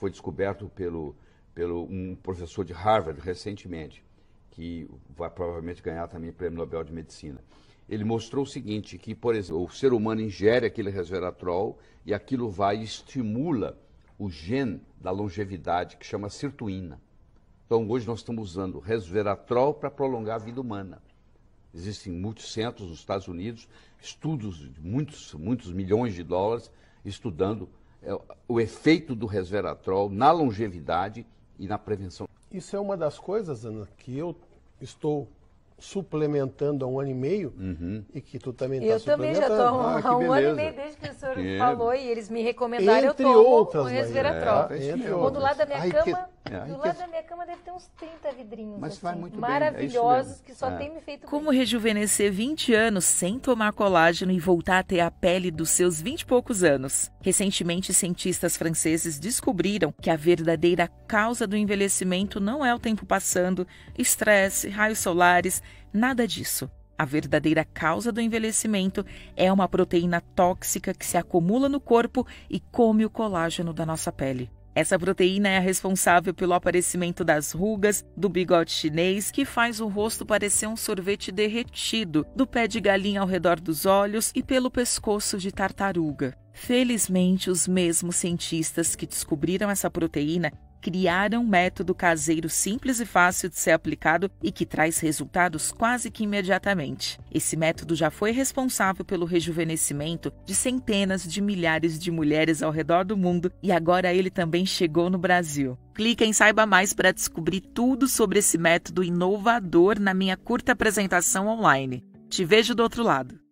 foi descoberto pelo, pelo um professor de Harvard recentemente, que vai provavelmente ganhar também o prêmio Nobel de Medicina. Ele mostrou o seguinte, que, por exemplo, o ser humano ingere aquele resveratrol e aquilo vai e estimula o gene da longevidade, que chama sirtuína. Então, hoje nós estamos usando resveratrol para prolongar a vida humana. Existem muitos centros nos Estados Unidos, estudos de muitos, muitos milhões de dólares estudando é, o efeito do resveratrol na longevidade e na prevenção. Isso é uma das coisas, Ana, que eu estou suplementando há um ano e meio uhum. e que tu também está suplementando. Eu também já tomo ah, há um ano e meio desde que o senhor é. falou e eles me recomendaram, entre eu tomo outras, o resveratrol. É, entre do lado da minha Ai, cama, é, que... do lado da minha cama deve ter uns 30 vidrinhos Mas assim, vai muito maravilhosos bem, é que só é. tem me feito Como bem. rejuvenescer 20 anos sem tomar colágeno e voltar a ter a pele dos seus 20 e poucos anos. Recentemente, cientistas franceses descobriram que a verdadeira causa do envelhecimento não é o tempo passando, estresse, raios solares, Nada disso. A verdadeira causa do envelhecimento é uma proteína tóxica que se acumula no corpo e come o colágeno da nossa pele. Essa proteína é a responsável pelo aparecimento das rugas, do bigode chinês, que faz o rosto parecer um sorvete derretido, do pé de galinha ao redor dos olhos e pelo pescoço de tartaruga. Felizmente, os mesmos cientistas que descobriram essa proteína criaram um método caseiro simples e fácil de ser aplicado e que traz resultados quase que imediatamente. Esse método já foi responsável pelo rejuvenescimento de centenas de milhares de mulheres ao redor do mundo e agora ele também chegou no Brasil. Clique em Saiba Mais para descobrir tudo sobre esse método inovador na minha curta apresentação online. Te vejo do outro lado.